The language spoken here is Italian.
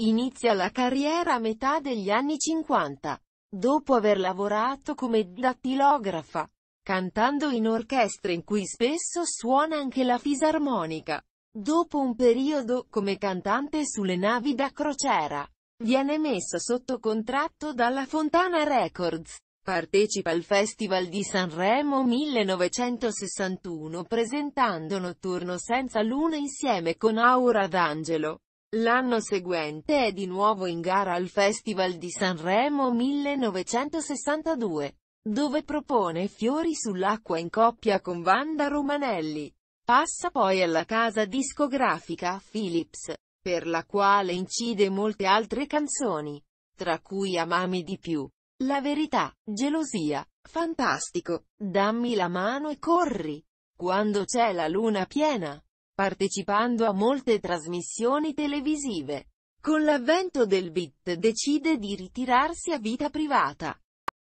Inizia la carriera a metà degli anni 50, dopo aver lavorato come dattilografa, cantando in orchestre in cui spesso suona anche la fisarmonica. Dopo un periodo, come cantante sulle navi da crociera, viene messa sotto contratto dalla Fontana Records. Partecipa al Festival di Sanremo 1961 presentando Notturno senza luna insieme con Aura D'Angelo. L'anno seguente è di nuovo in gara al Festival di Sanremo 1962, dove propone Fiori sull'acqua in coppia con Vanda Romanelli. Passa poi alla casa discografica Philips, per la quale incide molte altre canzoni, tra cui Amami di più, La verità, Gelosia, Fantastico, Dammi la mano e corri, Quando c'è la luna piena partecipando a molte trasmissioni televisive. Con l'avvento del beat decide di ritirarsi a vita privata.